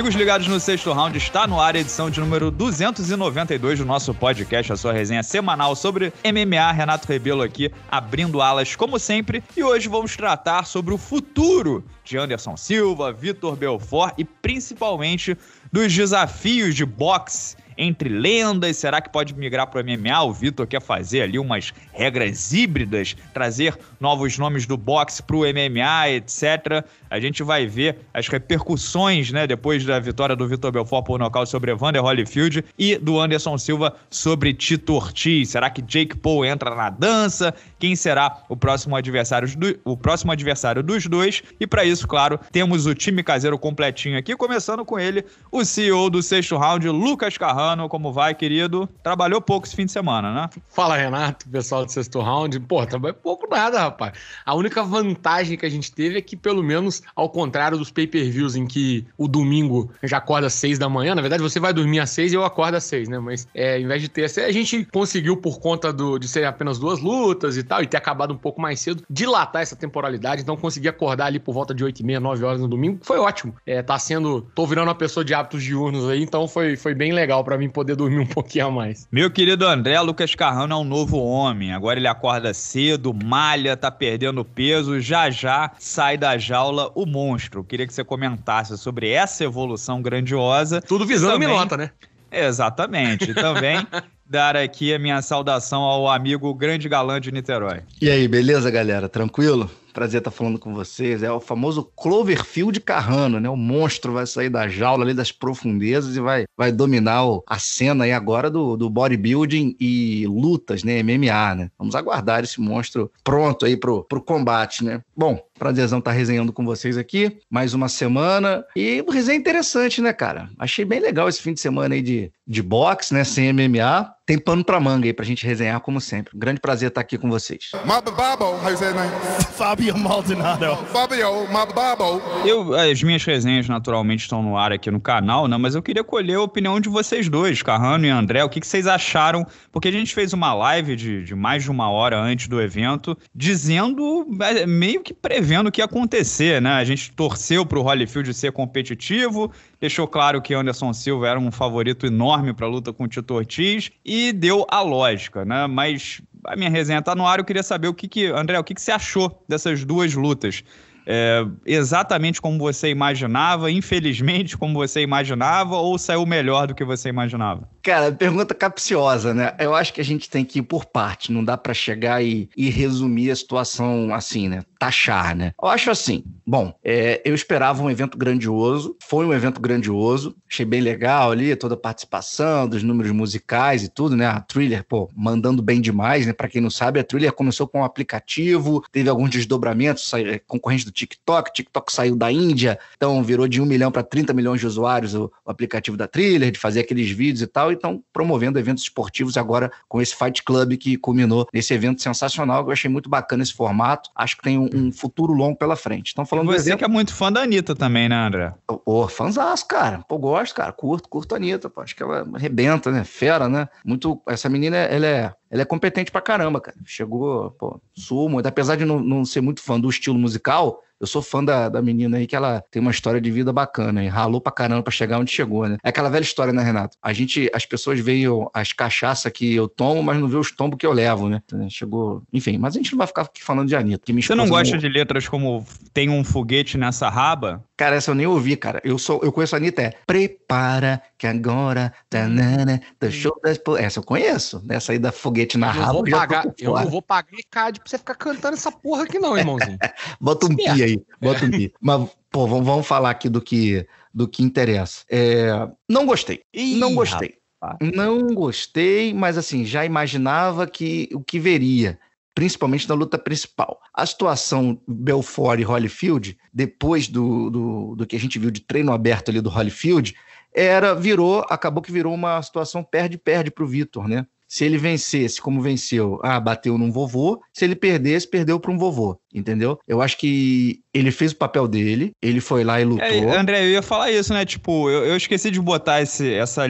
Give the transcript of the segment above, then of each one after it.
Amigos ligados no sexto round, está no ar a edição de número 292 do nosso podcast, a sua resenha semanal sobre MMA. Renato Rebelo aqui, abrindo alas como sempre. E hoje vamos tratar sobre o futuro de Anderson Silva, Vitor Belfort e principalmente dos desafios de boxe entre lendas? Será que pode migrar para o MMA? O Vitor quer fazer ali umas regras híbridas, trazer novos nomes do boxe para o MMA, etc. A gente vai ver as repercussões, né, depois da vitória do Vitor Belfort por nocaute sobre Evander Holyfield e do Anderson Silva sobre Tito Ortiz. Será que Jake Paul entra na dança? quem será o próximo adversário, do, o próximo adversário dos dois. E para isso, claro, temos o time caseiro completinho aqui, começando com ele, o CEO do sexto round, Lucas Carrano. Como vai, querido? Trabalhou pouco esse fim de semana, né? Fala, Renato, pessoal do sexto round. Pô, trabalhou pouco nada, rapaz. A única vantagem que a gente teve é que, pelo menos, ao contrário dos pay-per-views em que o domingo já acorda às seis da manhã, na verdade, você vai dormir às seis e eu acordo às seis, né? Mas, é, em vez de ter, a gente conseguiu por conta do, de ser apenas duas lutas e tal, e ter acabado um pouco mais cedo, dilatar essa temporalidade, então conseguir acordar ali por volta de 8 e meia, 9 horas no domingo, foi ótimo. É, tá sendo. tô virando uma pessoa de hábitos diurnos aí, então foi, foi bem legal para mim poder dormir um pouquinho a mais. Meu querido André, Lucas Carrano é um novo homem. Agora ele acorda cedo, malha, tá perdendo peso, já já sai da jaula o monstro. Queria que você comentasse sobre essa evolução grandiosa. Tudo visando também... a minota, né? Exatamente. Também dar aqui a minha saudação ao amigo grande galã de Niterói. E aí, beleza, galera? Tranquilo? Prazer estar tá falando com vocês. É o famoso Cloverfield Carrano, né? O monstro vai sair da jaula ali das profundezas e vai, vai dominar o, a cena aí agora do, do bodybuilding e lutas, né? MMA, né? Vamos aguardar esse monstro pronto aí pro, pro combate, né? Bom, prazerzão estar tá resenhando com vocês aqui. Mais uma semana. E resenha interessante, né, cara? Achei bem legal esse fim de semana aí de de boxe, né, sem MMA, tem pano pra manga aí pra gente resenhar, como sempre. Um grande prazer estar aqui com vocês. Mabababo, how you say name? Fabio Maldonado. Fabio Mabababo. Eu, as minhas resenhas naturalmente estão no ar aqui no canal, né? Mas eu queria colher a opinião de vocês dois, Carrano e André. O que, que vocês acharam? Porque a gente fez uma live de, de mais de uma hora antes do evento, dizendo, é, meio que prevendo o que ia acontecer, né? A gente torceu pro Holyfield ser competitivo, deixou claro que Anderson Silva era um favorito enorme para a luta com o Tito Ortiz e deu a lógica, né? Mas a minha resenha está no ar, eu queria saber o que, que André, o que, que você achou dessas duas lutas? É, exatamente como você imaginava, infelizmente como você imaginava, ou saiu melhor do que você imaginava? Cara, pergunta capciosa, né? Eu acho que a gente tem que ir por parte, não dá para chegar e, e, resumir a situação assim, né? taxar, né? Eu acho assim, bom, é, eu esperava um evento grandioso, foi um evento grandioso, achei bem legal ali, toda a participação dos números musicais e tudo, né? A Thriller, pô, mandando bem demais, né? Pra quem não sabe, a Thriller começou com um aplicativo, teve alguns desdobramentos, saiu, é, concorrente do TikTok, TikTok saiu da Índia, então virou de 1 milhão para 30 milhões de usuários o, o aplicativo da Thriller, de fazer aqueles vídeos e tal, então promovendo eventos esportivos agora com esse Fight Club que culminou nesse evento sensacional, que eu achei muito bacana esse formato, acho que tem um um futuro longo pela frente. Então, falando e Você exemplo, que é muito fã da Anitta também, né, André? Pô, fãzão, cara. Pô, gosto, cara. Curto, curto a Anitta, pô. Acho que ela arrebenta, né? Fera, né? Muito. Essa menina, ela é ela é competente pra caramba, cara. Chegou, pô, sumo. Apesar de não, não, ser muito fã do estilo musical, eu sou fã da, da menina aí que ela tem uma história de vida bacana, hein? Ralou pra caramba pra chegar onde chegou, né? É aquela velha história, né, Renato? A gente, as pessoas veem as cachaças que eu tomo, mas não vê os tombos que eu levo, né? É, chegou. Enfim, mas a gente não vai ficar falando de Anitta. Você não gosta de letras como tem um foguete nessa raba? Cara, essa eu nem ouvi, cara. Eu, sou, eu conheço a Anitta, é Prepara que agora, tanana, do show das... Essa eu conheço, né? Essa aí da foguete na raba. Eu, vou pagar, eu não vou pagar ECAD pra você ficar cantando essa porra aqui não, irmãozinho. bota um pi é. aí, bota um pi. Mas, pô, vamos, vamos falar aqui do que, do que interessa. É, não gostei, Ih, não gostei. Rapaz. Não gostei, mas assim, já imaginava que o que veria principalmente na luta principal. A situação Belfort e Holyfield, depois do, do, do, que a gente viu de treino aberto ali do Holyfield, era virou, acabou que virou uma situação perde-perde para o Vitor, né? Se ele vencesse, como venceu, ah, bateu num vovô. Se ele perdesse, perdeu para um vovô, entendeu? Eu acho que ele fez o papel dele, ele foi lá e é, lutou. É, André, eu ia falar isso, né? Tipo, eu, eu esqueci de botar esse, essa,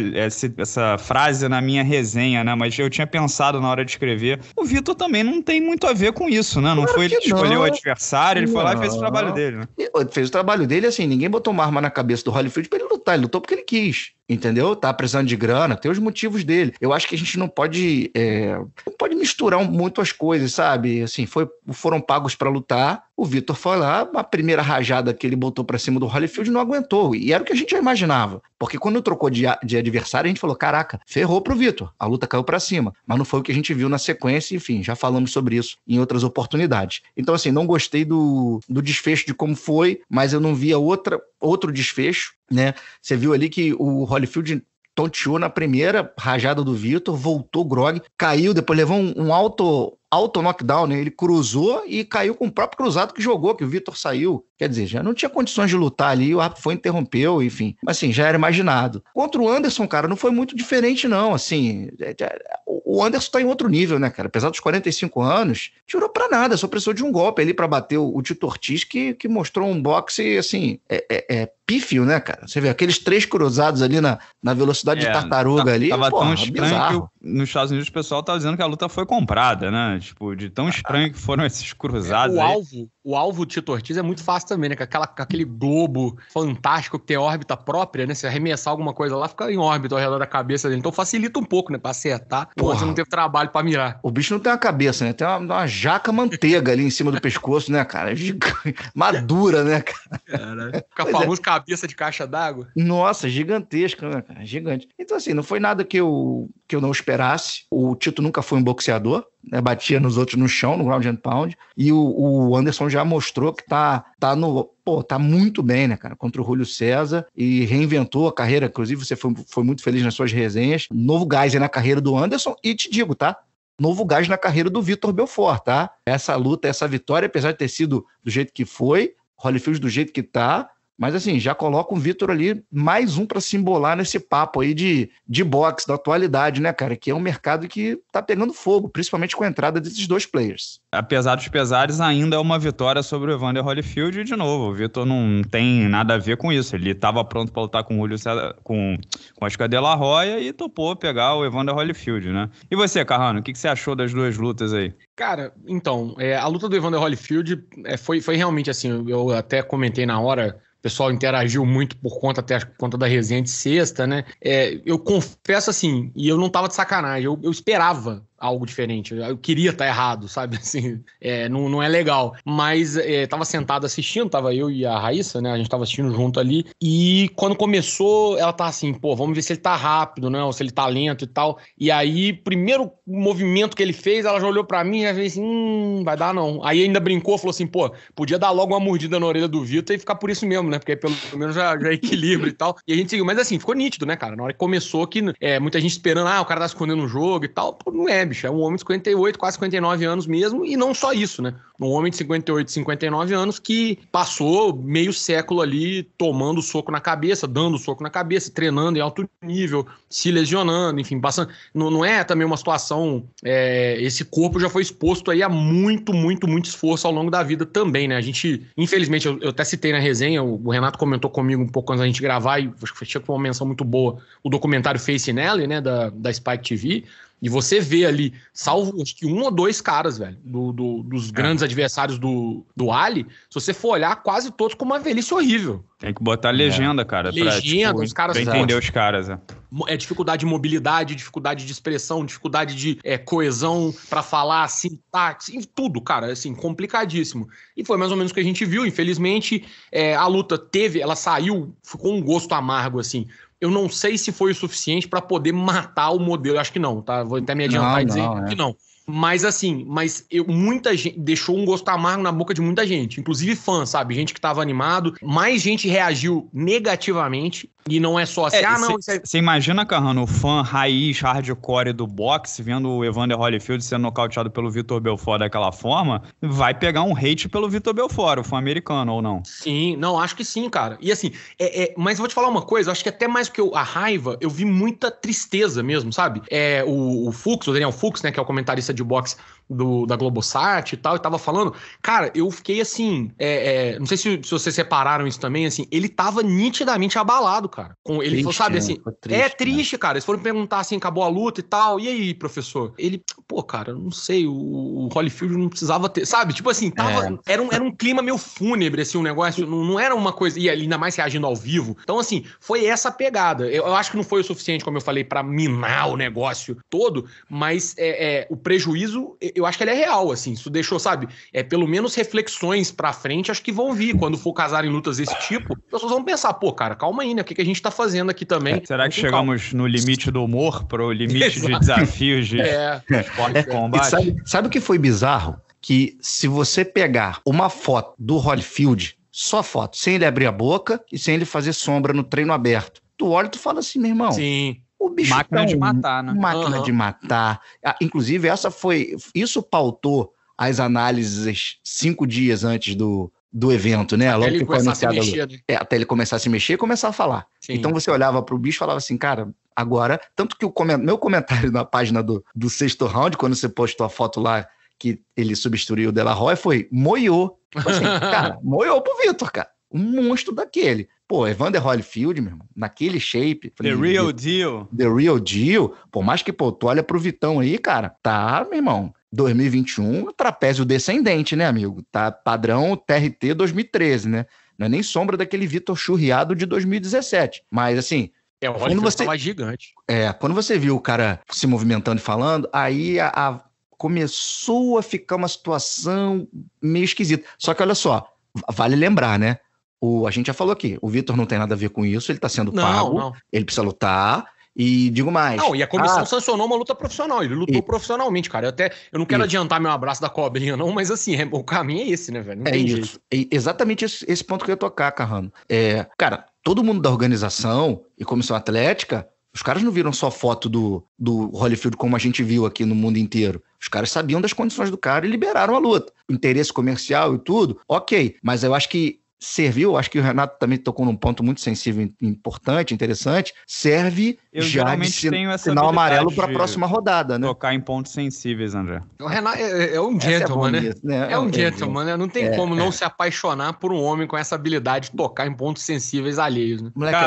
essa frase na minha resenha, né? Mas eu tinha pensado na hora de escrever. O Vitor também não tem muito a ver com isso, né? Não claro foi ele que escolheu o adversário, ele não. foi lá e fez o trabalho dele, né? fez o trabalho dele, assim, ninguém botou uma arma na cabeça do Holyfield para ele lutar, ele lutou porque ele quis entendeu? Tá precisando de grana, tem os motivos dele. Eu acho que a gente não pode, é, não pode misturar muito as coisas, sabe? Assim, foi, foram pagos para lutar. O Vitor foi lá, a primeira rajada que ele botou para cima do Holyfield não aguentou. E era o que a gente já imaginava. Porque quando trocou de, de adversário, a gente falou: caraca, ferrou pro Vitor. A luta caiu para cima. Mas não foi o que a gente viu na sequência, enfim, já falamos sobre isso em outras oportunidades. Então, assim, não gostei do, do desfecho de como foi, mas eu não via outra, outro desfecho, né? Você viu ali que o Holyfield Holyfield tonteou na primeira rajada do Vitor, voltou grog, caiu, depois levou um, um alto, alto knockdown, né? Ele cruzou e caiu com o próprio cruzado que jogou, que o Vitor saiu Quer dizer, já não tinha condições de lutar ali, o árbitro foi interrompeu, enfim. mas Assim, já era imaginado. Contra o Anderson, cara, não foi muito diferente, não. Assim, é, é, o Anderson tá em outro nível, né, cara? Apesar dos 45 anos, tirou para nada, só precisou de um golpe ali para bater o, o Tito Ortiz, que, que mostrou um boxe, assim, é, é, é pífio, né, cara? Você vê aqueles três cruzados ali na, na velocidade é, de tartaruga tá, ali. Tava porra, tão estranho bizarro. que nos Estados Unidos o pessoal tá dizendo que a luta foi comprada, né? Tipo, de tão estranho que foram esses é, cruzados. o aí. alvo, o alvo Tito Ortiz é muito fácil também, né? Com, aquela, com aquele globo fantástico que tem órbita própria, né? Se arremessar alguma coisa lá, fica em órbita ao redor da cabeça dele. Então facilita um pouco, né? Pra acertar. Porra. Você não teve trabalho pra mirar. O bicho não tem uma cabeça, né? Tem uma, uma jaca manteiga ali em cima do pescoço, né, cara? É gigante. Madura, né, cara? Caralho. a é. famosa é. cabeça de caixa d'água. Nossa, gigantesca, né, cara? Gigante. Então, assim, não foi nada que eu, que eu não esperasse. O Tito nunca foi um boxeador né, batia nos outros no chão, no ground and pound, e o, o Anderson já mostrou que tá, tá no... Pô, tá muito bem, né, cara? Contra o Julio César e reinventou a carreira. Inclusive, você foi, foi muito feliz nas suas resenhas. Novo gás aí na carreira do Anderson. E te digo, tá? novo gás na carreira do Vitor Belfort, tá? Essa luta, essa vitória, apesar de ter sido do jeito que foi, Holyfield do jeito que tá, mas assim, já coloca o Vitor ali, mais um para simbolar nesse papo aí de, de boxe da atualidade, né, cara? Que é um mercado que tá pegando fogo, principalmente com a entrada desses dois players. Apesar dos pesares, ainda é uma vitória sobre o Evander Holyfield e, de novo, o Vitor não tem nada a ver com isso. Ele estava pronto para lutar com o Julio César, com, com Oscar de la Roya e topou pegar o Evander Holyfield, né? E você, Carrano, o que, que você achou das duas lutas aí? Cara, então, é, a luta do Evander Holyfield é, foi, foi realmente assim, eu até comentei na hora o pessoal interagiu muito por conta até por conta da resenha de sexta, né? É, eu confesso assim, e eu não tava de sacanagem, eu, eu esperava algo diferente. Eu queria estar tá errado, sabe? Assim, é, não, não é legal. Mas é, tava sentado assistindo, tava eu e a Raíssa, né? A gente tava assistindo junto ali. E quando começou, ela tava tá assim, pô, vamos ver se ele tá rápido, né? Ou se ele tá lento e tal. E aí, primeiro movimento que ele fez, ela já olhou para mim e já fez assim, hum, vai dar não. Aí ainda brincou, falou assim, pô, podia dar logo uma mordida na orelha do Vitor e ficar por isso mesmo, né? Porque aí pelo menos já, já equilibra e tal. E a gente seguiu. Mas assim, ficou nítido, né, cara? Na hora que começou, que é, muita gente esperando, ah, o cara tá escondendo o jogo e tal. Pô, não é, bicho? É um homem de 58, quase 59 anos mesmo, e não só isso, né? Um homem de 58, 59 anos que passou meio século ali tomando soco na cabeça, dando soco na cabeça, treinando em alto nível, se lesionando, enfim, passando. Não, não é também uma situação. É, esse corpo já foi exposto aí a muito, muito, muito esforço ao longo da vida também, né? A gente, infelizmente, eu, eu até citei na resenha, o, o, Renato comentou comigo um pouco antes da gente gravar, e acho que foi uma menção muito boa, o documentário Face Nelly, né, da, da Spike TV. E você vê ali, uhum. salvo acho que um ou dois caras, velho, do, do, dos é. grandes é. adversários do, do Ali, se você for olhar, quase todos com uma velhice horrível. Tem que botar legenda, é. cara. Legenda, pra, tipo, os caras. Pra entender os caras, é. É dificuldade de mobilidade, dificuldade de expressão, dificuldade de é, coesão para falar, sintaxe, tudo, cara, assim, complicadíssimo. E foi mais ou menos o que a gente viu. Infelizmente, é, a luta teve, ela saiu, ficou um gosto amargo, assim eu não sei se foi o suficiente para poder matar o modelo. acho que não, tá? Vou até me adiantar não, e dizer não, é. que não. Mas assim, mas eu, muita gente deixou um gosto amargo na boca de muita gente, inclusive fã, sabe? Gente que tava animado, mais gente reagiu negativamente e não é só assim, é, ah, não. Você é... imagina, Carrano, o fã raiz hardcore do boxe, vendo o Evander Holyfield sendo nocauteado pelo Vitor Belfort daquela forma, vai pegar um hate pelo Vitor Belfort, o fã americano, ou não? Sim, não, acho que sim, cara. E assim, é, é mas vou te falar uma coisa, acho que até mais que eu, a raiva, eu vi muita tristeza mesmo, sabe? É, o, o Fux, o Daniel Fux, né, que é o comentarista de de boxe do, da Globosat e tal, e tava falando, cara, eu fiquei assim, é, é, não sei se, se vocês separaram isso também, assim, ele tava nitidamente abalado, cara. Com, ele triste, falou, sabe, né? assim, triste, é né? triste, né? cara. Eles foram perguntar, assim, acabou a luta e tal, e aí, professor? Ele, pô, cara, não sei, o, o Holyfield não precisava ter, sabe? Tipo assim, tava, é. era, um, era um clima meio fúnebre, assim, o um negócio, não, não era uma coisa, e ainda mais reagindo ao vivo. Então, assim, foi essa pegada. Eu, eu acho que não foi o suficiente, como eu falei, para minar o negócio todo, mas é, é, o prejuízo prejuízo, eu acho que ele é real, assim. Isso deixou, sabe? É pelo menos reflexões para frente, acho que vão vir quando for casar em lutas desse tipo. As pessoas vão pensar, pô, cara, calma aí, né? O que, que a gente tá fazendo aqui também? É, será que chegamos calma. no limite do humor pro limite Exato. de desafios de é. esporte é. combate? E sabe, sabe o que foi bizarro? Que se você pegar uma foto do Holyfield, só foto, sem ele abrir a boca e sem ele fazer sombra no treino aberto, tu olha e tu fala assim, meu irmão. Sim o bicho máquina tá de matar, né? Máquina uhum. de matar. Ah, inclusive, essa foi. Isso pautou as análises cinco dias antes do, do evento, né? Logo até ele começar a se mexer, né? é, até ele começar a se mexer e começar a falar. Sim. Então você olhava para o bicho e falava assim, cara, agora. Tanto que o coment... meu comentário na página do, do sexto round, quando você postou a foto lá que ele substituiu o Delaroy, foi moiou. Tipo assim, cara, moiou pro Vitor, cara um monstro daquele. Pô, Evander Holyfield, meu irmão, naquele shape. Falei, the real the, deal. The real deal. Por mais que, pô, tu olha pro Vitão aí, cara, tá, meu irmão, 2021, trapézio descendente, né, amigo? Tá padrão TRT 2013, né? Não é nem sombra daquele Vitor churriado de 2017. Mas, assim, é, o quando você mais gigante. É, quando você viu o cara se movimentando e falando, aí a, a, começou a ficar uma situação meio esquisita. Só que olha só, vale lembrar, né? O, a gente já falou aqui, o Vitor não tem nada a ver com isso, ele está sendo não, pago, não. ele precisa lutar. E digo mais. Não, e a comissão ah, sancionou uma luta profissional, ele lutou e, profissionalmente, cara. Eu até eu não quero adiantar meu abraço da cobrinha, não, mas assim, é, o caminho é esse, né, velho? Não é isso. É exatamente esse, esse, ponto que eu ia tocar, Carrano. É, cara, todo mundo da organização e comissão atlética os caras não viram só foto do, do Holyfield como a gente viu aqui no mundo inteiro. Os caras sabiam das condições do cara e liberaram a luta. Interesse comercial e tudo, ok. Mas eu acho que serviu, acho que o Renato também tocou num ponto muito sensível, importante, interessante, serve eu já de sin sinal amarelo para a próxima rodada, né? Tocar em pontos sensíveis, André. O Renato é, é, é um é gentleman, é né? né? É um é gentleman, né? Não tem como não se apaixonar por um homem com essa habilidade de tocar em pontos sensíveis alheios, né? Moleque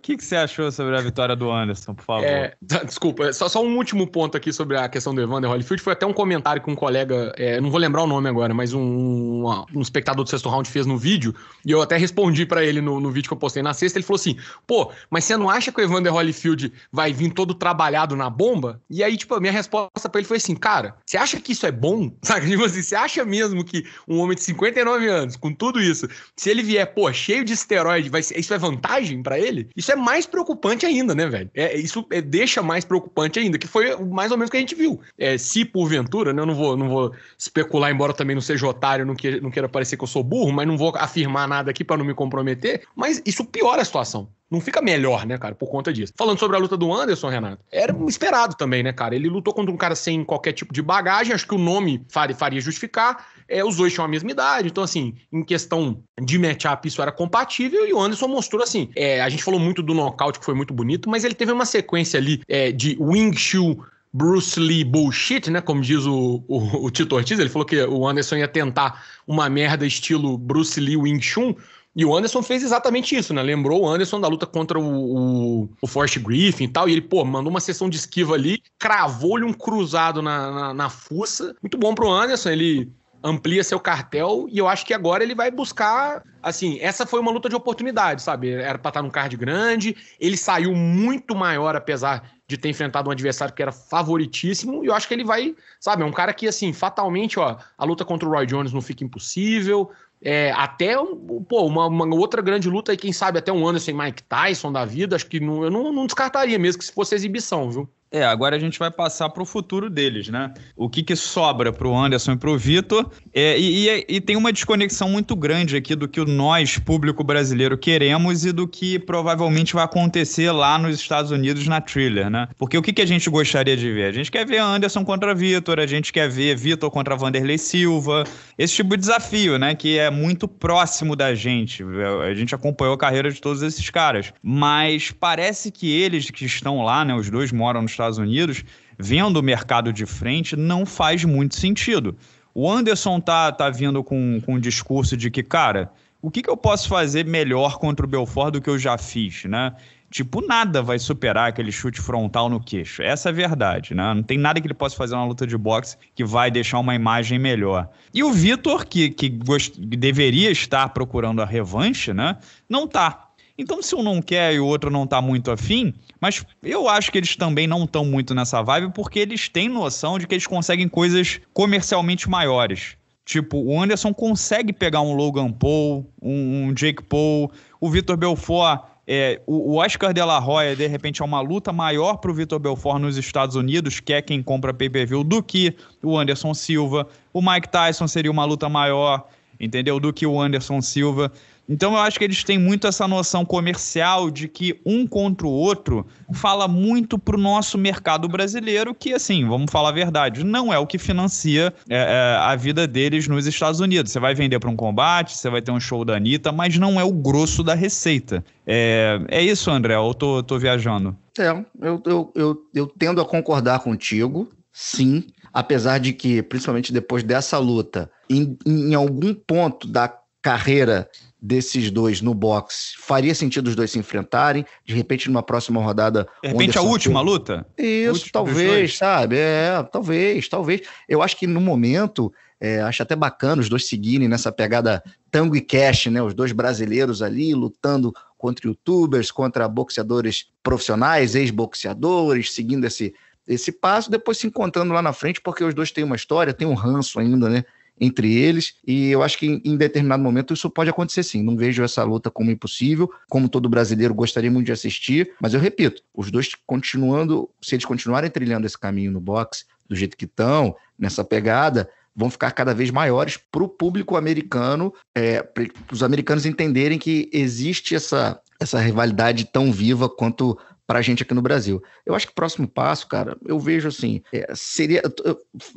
o que, que você achou sobre a vitória do Anderson, por favor? Tá, desculpa, só, só um último ponto aqui sobre a questão do Evander Holyfield, foi até um comentário que um colega, não vou lembrar o nome agora, mas um, um, um espectador do sexto round fez no vídeo, e eu até respondi para ele no, no vídeo que eu postei na sexta. Ele falou assim: pô, mas você não acha que o Evander Holyfield vai vir todo trabalhado na bomba? E aí, tipo, a minha resposta para ele foi assim: cara, você acha que isso é bom? Sabe? Tipo assim, você acha mesmo que um homem de 59 anos, com tudo isso, se ele vier, pô, cheio de esteroide, vai ser, isso é vantagem para ele? Isso é mais preocupante ainda, né, velho? É, isso é, deixa mais preocupante ainda, que foi mais ou menos o que a gente viu. É, se porventura, né, eu não vou, não vou especular, embora também não seja otário, não queira, não queira parecer que eu sou burro, mas não vou afirmar nada aqui para não me comprometer, mas isso piora a situação. Não fica melhor, né, cara, por conta disso. Falando sobre a luta do Anderson, Renato, era esperado também, né, cara? Ele lutou contra um cara sem qualquer tipo de bagagem, acho que o nome faria justificar. É, os dois tinham a mesma idade, então, assim, em questão de matchup, isso era compatível. E o Anderson mostrou, assim, é, a gente falou muito do nocaute, que foi muito bonito, mas ele teve uma sequência ali é, de wing shoe Bruce Lee bullshit, né? Como diz o, o, o, Tito Ortiz, ele falou que o Anderson ia tentar uma merda estilo Bruce Lee Wing Chun. E o Anderson fez exatamente isso, né? Lembrou o Anderson da luta contra o, o, o Forrest Griffin e tal. E ele, pô, mandou uma sessão de esquiva ali, cravou-lhe um cruzado na, na, na fuça. Muito bom pro Anderson, ele amplia seu cartel e eu acho que agora ele vai buscar, assim, essa foi uma luta de oportunidade, sabe? Era para estar tá num card grande, ele saiu muito maior apesar de ter enfrentado um adversário que era favoritíssimo, e eu acho que ele vai, sabe, é um cara que, assim, fatalmente, ó, a luta contra o Roy Jones não fica impossível, é, até, pô, uma, uma, outra grande luta aí, quem sabe até um Anderson sem Mike Tyson da vida, acho que não, eu não, não descartaria mesmo que se fosse exibição, viu? É, agora a gente vai passar para o futuro deles, né? O que, que sobra para o Anderson e para o Vitor. É, e, e, e, tem uma desconexão muito grande aqui do que nós, público brasileiro, queremos e do que provavelmente vai acontecer lá nos Estados Unidos na thriller, né? Porque o que, que a gente gostaria de ver? A gente quer ver Anderson contra Vitor, a gente quer ver Vitor contra Vanderlei Silva. Esse tipo de desafio, né? Que é muito próximo da gente. A gente acompanhou a carreira de todos esses caras. Mas parece que eles que estão lá, né? Os dois moram nos Estados Unidos, vendo o mercado de frente, não faz muito sentido. O Anderson tá, tá vindo com, com um discurso de que, cara, o que, que eu posso fazer melhor contra o Belfort do que eu já fiz, né? Tipo, nada vai superar aquele chute frontal no queixo. Essa é a verdade, né? Não tem nada que ele possa fazer na luta de boxe que vai deixar uma imagem melhor. E o Vitor, que, que gost... deveria estar procurando a revanche, né? Não tá. Então, se um não quer e o outro não tá muito afim, mas eu acho que eles também não estão muito nessa vibe porque eles têm noção de que eles conseguem coisas comercialmente maiores. Tipo, o Anderson consegue pegar um Logan Paul, um, um Jake Paul, o Vitor Belfort. É, o, Oscar de la Hoya, de repente, é uma luta maior para o Vitor Belfort nos Estados Unidos, que é quem compra pay-per-view, do que o Anderson Silva. O Mike Tyson seria uma luta maior entendeu? Do que o Anderson Silva. Então eu acho que eles têm muito essa noção comercial de que um contra o outro fala muito pro nosso mercado brasileiro, que assim, vamos falar a verdade, não é o que financia é, é, a vida deles nos Estados Unidos. Você vai vender para um combate, você vai ter um show da Anitta, mas não é o grosso da receita. É, é isso, André, eu tô, tô viajando. É, eu, eu, eu, eu tendo a concordar contigo, sim apesar de que, principalmente depois dessa luta, em, em algum ponto da carreira desses dois no boxe, faria sentido os dois se enfrentarem, de repente numa próxima rodada... De repente Anderson a última luta? Isso, última talvez, sabe? É, talvez, talvez. Eu acho que no momento... É, acho até bacana os dois seguirem nessa pegada tango e cash, né? Os dois brasileiros ali lutando contra youtubers, contra boxeadores profissionais, ex-boxeadores, seguindo esse, esse passo, depois se encontrando lá na frente, porque os dois têm uma história, tem um ranço ainda, né? Entre eles, e eu acho que em, determinado momento isso pode acontecer sim. Não vejo essa luta como impossível, como todo brasileiro gostaria muito de assistir, mas eu repito: os dois continuando, se eles continuarem trilhando esse caminho no boxe, do jeito que estão, nessa pegada, vão ficar cada vez maiores para o público americano, é, para os americanos entenderem que existe essa, essa rivalidade tão viva quanto para a gente aqui no Brasil. Eu acho que o próximo passo, cara, eu vejo assim, é, seria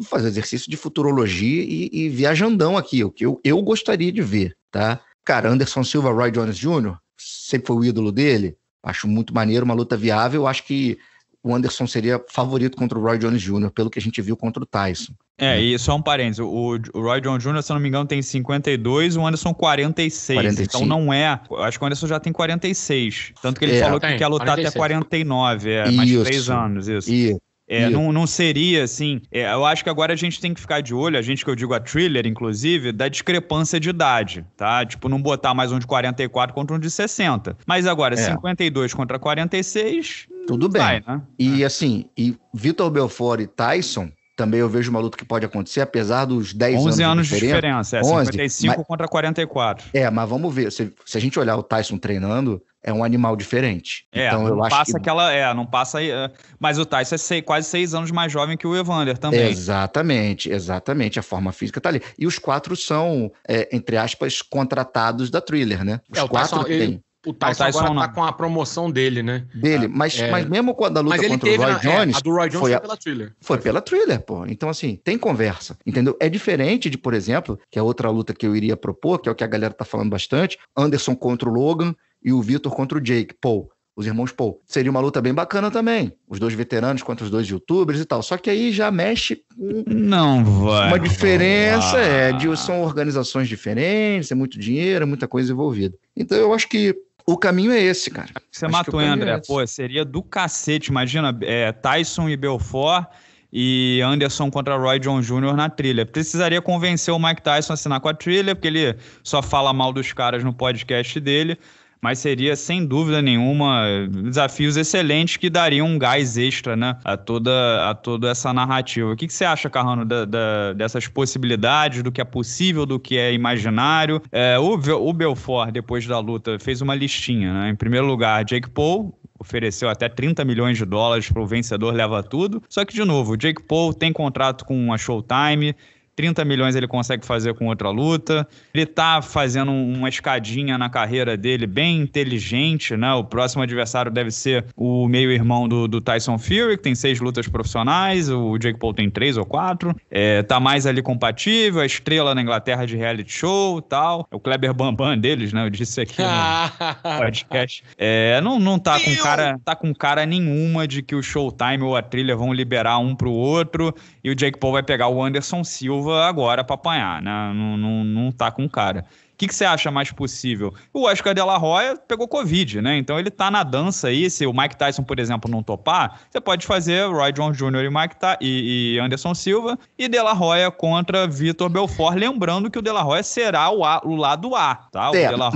fazer exercício de futurologia e, e viajandão aqui, o que eu, eu gostaria de ver, tá? Cara, Anderson Silva, Roy Jones Jr., sempre foi o ídolo dele, acho muito maneiro, uma luta viável, acho que o Anderson seria favorito contra o Roy Jones Jr., pelo que a gente viu contra o Tyson. É, e só um parênteses, o, o Roy Jones Jr., se eu não me engano, tem 52, o Anderson 46, 45. então não é, acho que o Anderson já tem 46, tanto que ele é, falou tem, que quer lutar 46. até 49, é, mais três anos, isso. E é, não, não, seria assim. É, eu acho que agora a gente tem que ficar de olho, a gente que eu digo a thriller, inclusive, da discrepância de idade, tá? Tipo, não botar mais um de 44 contra um de 60. Mas agora, é. 52 contra 46. Tudo bem. né? E é. assim, e Vitor Belfort e Tyson também eu vejo uma luta que pode acontecer, apesar dos 10 anos. 11 anos de diferença, de diferença é 11, 55 mas, contra 44. É, mas vamos ver. Se, se, a gente olhar o Tyson treinando, é um animal diferente. É, então, não passa que... aquela. É, não passa. É, mas o Tyson é seis, quase 6 anos mais jovem que o Evander também. Exatamente, exatamente. A forma física tá ali. E os quatro são, é, entre aspas, contratados da thriller, né? Os é, quatro Tyson, Ele o Tyson, o Tyson agora tá não. tá com a promoção dele, né? Dele, é, mas, é. mas mesmo quando a luta mas ele contra teve, o Roy na, é, Jones. É, a do Roy Jones foi, a, foi pela thriller. Foi pela thriller, pô. Então, assim, tem conversa, entendeu? É diferente de, por exemplo, que é outra luta que eu iria propor, que é o que a galera tá falando bastante: Anderson contra o Logan e o Vitor contra o Jake. Pô, os irmãos Paul. Seria uma luta bem bacana também. Os dois veteranos contra os dois youtubers e tal. Só que aí já mexe. Não vai. Uma diferença é, de, são organizações diferentes, é muito dinheiro, é muita coisa envolvida. Então eu acho que o caminho é esse, cara. Você Acho matou, é André. É Pô, seria do cacete. Imagina, é, Tyson e Belfort e Anderson contra Roy John Jr. na trilha. Precisaria convencer o Mike Tyson a assinar com a trilha, porque ele só fala mal dos caras no podcast dele mas seria sem dúvida nenhuma desafios excelentes que dariam um gás extra né, a, toda, a toda essa narrativa. O que, que você acha, Carrano, da, da, dessas possibilidades, do que é possível, do que é imaginário? É, o, o Belfort, depois da luta, fez uma listinha. Né? Em primeiro lugar, Jake Paul, ofereceu até 30 milhões de dólares para o vencedor leva tudo. Só que, de novo, o Jake Paul tem contrato com a Showtime, 30 milhões ele consegue fazer com outra luta. Ele tá fazendo uma escadinha na carreira dele bem inteligente, né? O próximo adversário deve ser o meio-irmão do, do, Tyson Fury, que tem seis lutas profissionais, o Jake Paul tem três ou quatro. É, tá mais ali compatível, a estrela na Inglaterra de reality show tal. É o Kleber Bambam deles, né? Eu disse aqui no podcast. É, não, não tá com cara, tá com cara nenhuma de que o Showtime ou a trilha vão liberar um pro outro e o Jake Paul vai pegar o Anderson Silva agora para apanhar, né? Não, não, não tá com cara. O que, você acha mais possível? O Oscar de la Hoya pegou Covid, né? Então ele tá na dança aí. Se o Mike Tyson, por exemplo, não topar, você pode fazer Roy Jones Jr. e, Mike Ta e, e Anderson Silva e de la Hoya contra Vitor Belfort. Lembrando que o de la Hoya será o, a, o lado A, tá? O é, de la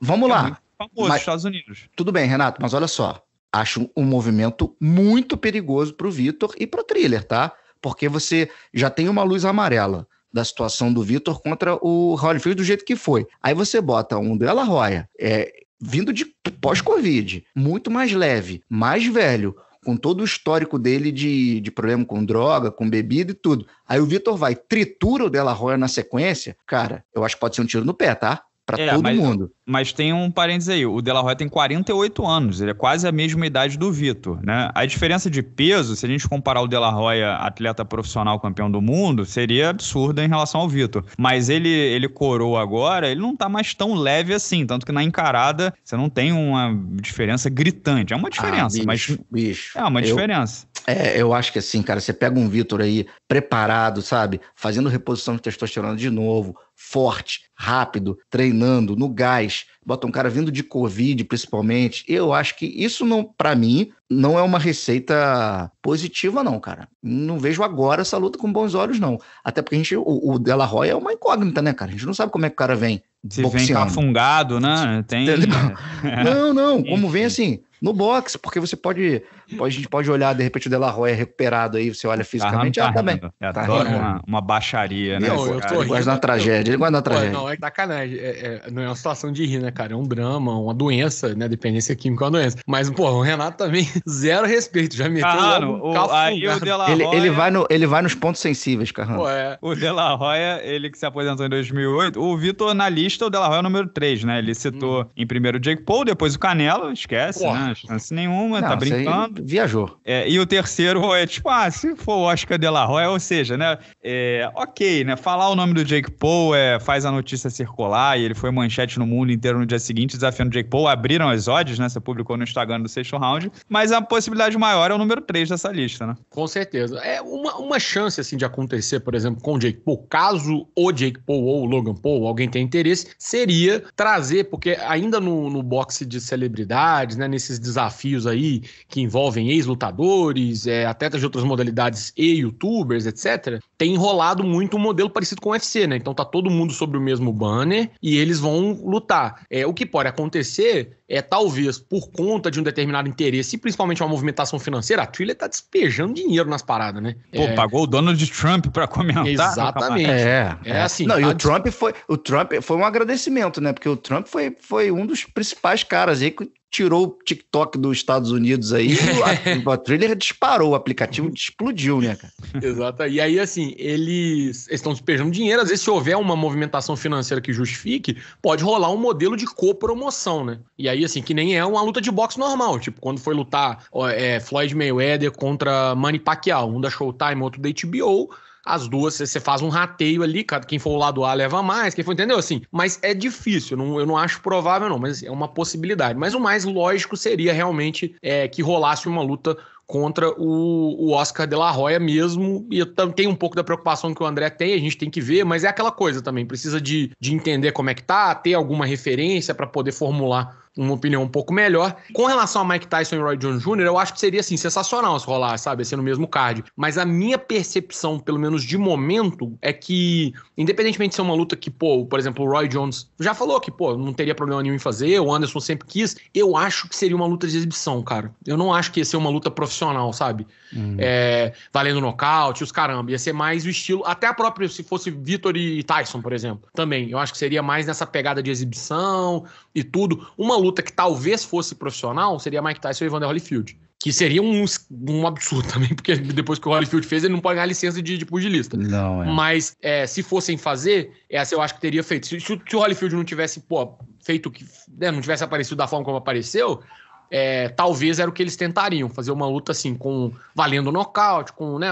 Vamos é lá. Famoso mas, Estados Unidos. Tudo bem, Renato, mas olha só. Acho um movimento muito perigoso pro Vitor e pro Thriller, tá? porque você já tem uma luz amarela da situação do Vitor contra o Holyfield do jeito que foi. Aí você bota um dela Roya, é, vindo de pós-Covid, muito mais leve, mais velho, com todo o histórico dele de, de problema com droga, com bebida e tudo. Aí o Vitor vai, tritura o dela Roya na sequência, cara, eu acho que pode ser um tiro no pé, tá? Para é, todo mas... mundo. Mas tem um parênteses aí, o Delaroy tem 48 anos, ele é quase a mesma idade do Vitor, né? A diferença de peso, se a gente comparar o Delaroy, atleta profissional campeão do mundo, seria absurda em relação ao Vitor. Mas ele ele coroa agora, ele não tá mais tão leve assim, tanto que na encarada você não tem uma diferença gritante. É uma ah, diferença, ah, bicho, mas bicho, é uma eu, diferença. É, eu acho que assim, cara, você pega um Vitor aí preparado, sabe? Fazendo reposição de testosterona de novo, forte, rápido, treinando no gás bota um cara vindo de Covid, principalmente. Eu acho que isso não, para mim, não é uma receita positiva, não, cara. Não vejo agora essa luta com bons olhos, não. Até porque a gente, o, o Roy é uma incógnita, né, cara? A gente não sabe como é que o cara vem. Se boxeando. vem cafungado, né? Tem... Não, não. Como vem assim, no boxe, porque você pode, A gente pode olhar, de repente, o Delaroy é recuperado aí, você olha tá fisicamente, tá ah, tá bem. tá, tá rindo. uma, uma baixaria, né? Não, eu tô ele gosta da tragédia, ele gosta da tragédia. Não, é tá sacanagem. É, é, não é uma situação de rir, né, cara? É um drama, uma doença, né? Dependência química é uma doença. Mas, pô, o Renato também zero respeito. Já meteu Carrano, o, aí o Dela Roya... ele, ele, vai no, ele vai nos pontos sensíveis, Carrano. Ué. O Dela Roya, ele que se aposentou em 2008, o Vitor na lista, o Dela Roya é o número 3, né? Ele citou hum. em primeiro o Jake Paul, depois o Canelo, esquece, Porra. né? Chance nenhuma, Não, tá brincando. Viajou. É, e o terceiro é tipo, ah, se for o Oscar Dela Roya, ou seja, né? É, ok, né? Falar o nome do Jake Paul é, faz a notícia circular e ele foi manchete no mundo inteiro no dia seguinte, desafiando o Jake Paul, abriram as odds, né? Você publicou no Instagram do Sexto Round, mas mas a possibilidade maior é o número 3 dessa lista, né? Com certeza. É uma, uma chance, assim, de acontecer, por exemplo, com o Jake Paul, caso o Jake Paul ou o Logan Paul, alguém tenha interesse, seria trazer, porque ainda no, no boxe de celebridades, né, nesses desafios aí que envolvem ex-lutadores, é, atletas de outras modalidades e youtubers, etc., tem enrolado muito um modelo parecido com o UFC, né? Então tá todo mundo sobre o mesmo banner e eles vão lutar. É, o que pode acontecer é talvez por conta de um determinado interesse, principalmente uma movimentação financeira, a Trilha tá despejando dinheiro nas paradas, né? Pô, é. pagou o Donald Trump para comentar. Exatamente. É, é, é assim. Não, e tá o des... Trump foi, o Trump foi um agradecimento, né? Porque o Trump foi, foi um dos principais caras aí que tirou o TikTok dos Estados Unidos aí, o, a, disparou, o aplicativo explodiu, né, cara? Exato. E aí, assim, eles estão despejando dinheiro. Às vezes, se houver uma movimentação financeira que justifique, pode rolar um modelo de copromoção, né? E aí, assim, que nem é uma luta de boxe normal. Tipo, quando foi lutar é, Floyd Mayweather contra Manny Pacquiao, um da Showtime, outro da HBO as duas, você faz um rateio ali, quem for o lado A leva mais, quem for, entendeu? Assim, mas é difícil, não, eu não acho provável, não, mas é uma possibilidade. Mas o mais lógico seria realmente é, que rolasse uma luta contra o, o Oscar de la Roya mesmo. E eu tenho um pouco da preocupação que o André tem, a gente tem que ver, mas é aquela coisa também, precisa de, de entender como é que tá, ter alguma referência para poder formular uma opinião um pouco melhor. Com relação a Mike Tyson e Roy Jones Jr., eu acho que seria assim sensacional se rolar, sabe, ser assim, no mesmo card. Mas a minha percepção, pelo menos de momento, é que independentemente de ser uma luta que, pô, por exemplo, o Roy Jones já falou que, pô, não teria problema nenhum em fazer, o Anderson sempre quis, eu acho que seria uma luta de exibição, cara. Eu não acho que ia ser uma luta profissional, sabe? Hum. É, valendo nocaute, os caramba, ia ser mais o estilo, até a própria se fosse Vitor e Tyson, por exemplo, também. Eu acho que seria mais nessa pegada de exibição e tudo. Uma luta luta que talvez fosse profissional seria Mike Tyson e Evander Holyfield. Que seria um, um absurdo também, porque depois que o Holyfield fez, ele não pode ganhar licença de, de pugilista. Não, é. Mas é, se fossem fazer, essa eu acho que teria feito. Se, se, se o Holyfield não tivesse, pô, feito que. Né, não tivesse aparecido da forma como apareceu, é, talvez era o que eles tentariam, fazer uma luta assim, com valendo nocaute, com, né,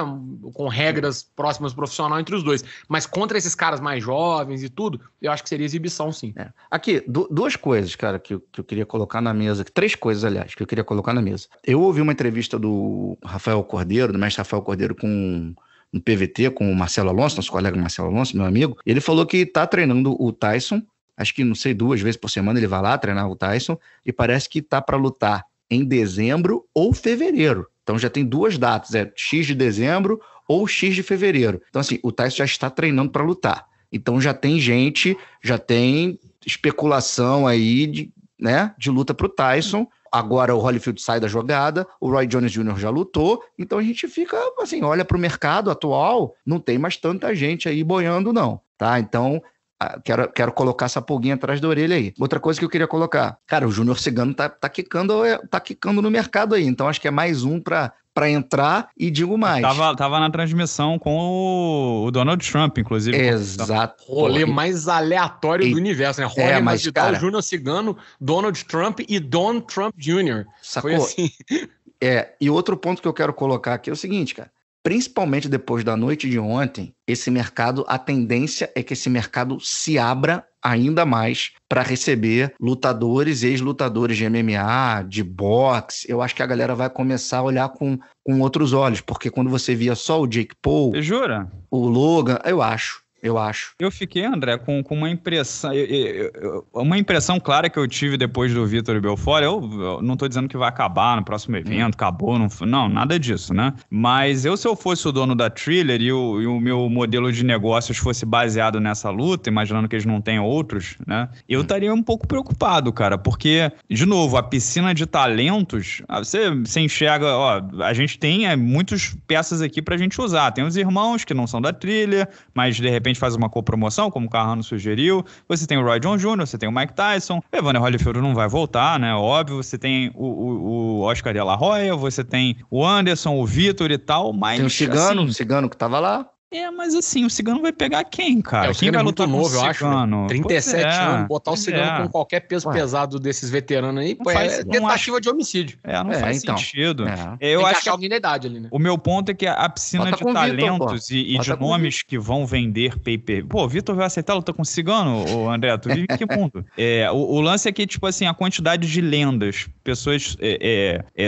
com regras próximas profissional entre os dois. Mas contra esses caras mais jovens e tudo, eu acho que seria exibição, sim. É. Aqui, du duas coisas, cara, que eu, que eu queria colocar na mesa, três coisas, aliás, que eu queria colocar na mesa. Eu ouvi uma entrevista do Rafael Cordeiro, do mestre Rafael Cordeiro, com no PVT com o Marcelo Alonso, nosso colega Marcelo Alonso, meu amigo, ele falou que tá treinando o Tyson acho que não sei, duas vezes por semana ele vai lá treinar o Tyson e parece que tá para lutar em dezembro ou fevereiro. Então já tem duas datas, é X de dezembro ou X de fevereiro. Então assim, o Tyson já está treinando para lutar. Então já tem gente, já tem especulação aí de, né, de luta pro Tyson. Agora o Holyfield sai da jogada, o Roy Jones Jr. já lutou, então a gente fica assim, olha para o mercado atual, não tem mais tanta gente aí boiando não, tá? Então ah, quero, quero colocar essa pulguinha atrás da orelha aí. Outra coisa que eu queria colocar, cara, o Júnior Cigano tá, tá, quicando, é, tá quicando no mercado aí, então acho que é mais um para para entrar e digo mais. Tava, tava na transmissão com o, o Donald Trump, inclusive. Exato. Rolê mais aleatório e, do universo, né? É, Rolê é, mais cara, Júnior Cigano, Donald Trump e Don Trump Jr. Sacou? Foi assim. É, e outro ponto que eu quero colocar aqui é o seguinte, cara principalmente depois da noite de ontem, esse mercado, a tendência é que esse mercado se abra ainda mais para receber lutadores, ex-lutadores de MMA, de boxe. Eu acho que a galera vai começar a olhar com, com outros olhos, porque quando você via só o Jake Paul. Você jura? O Logan, eu acho eu acho. Eu fiquei, André, com, com uma impressão. Eu, eu, uma impressão clara que eu tive depois do Vitor e Belfort. Eu, eu não estou dizendo que vai acabar no próximo hum. evento, hum. acabou, não, não, nada disso, né? Mas eu, se eu fosse o dono da Thriller e o, e o meu modelo de negócios fosse baseado nessa luta, imaginando que eles não têm outros, né? Eu hum. estaria hum. um pouco preocupado, cara, porque, de novo, a piscina de talentos, ah, você, você enxerga, ó, a gente tem é, muitas peças aqui pra gente usar. Tem os irmãos que não são da Thriller, mas de repente faz uma copromoção, como o Carrano sugeriu. Você tem o Roy John Jr., você tem o Mike Tyson, o Evander Holyfield não vai voltar, né? Óbvio, você tem o, o, o Oscar de La Roya, você tem o Anderson, o Vitor e tal, mas. Tem o Cigano, assim, o Cigano que tava lá. É, mas assim, o cigano vai pegar quem, cara? É, o quem é vai é lutar novo, Eu acho, né? 37 é, anos, botar o cigano é. com qualquer peso Ué. pesado desses veteranos aí, pô, é faz, é tentativa acho... de homicídio. É, não é, faz então. sentido. É. Eu Tem acho que alguém na idade ali, né? O meu ponto é que a piscina Bota de talentos e, e de nomes que vão vender paper. Pô, o Vitor vai aceitar luta com o cigano, ô, André? Tu vive em que mundo? É, o, o, lance é que, tipo assim, a quantidade de lendas, pessoas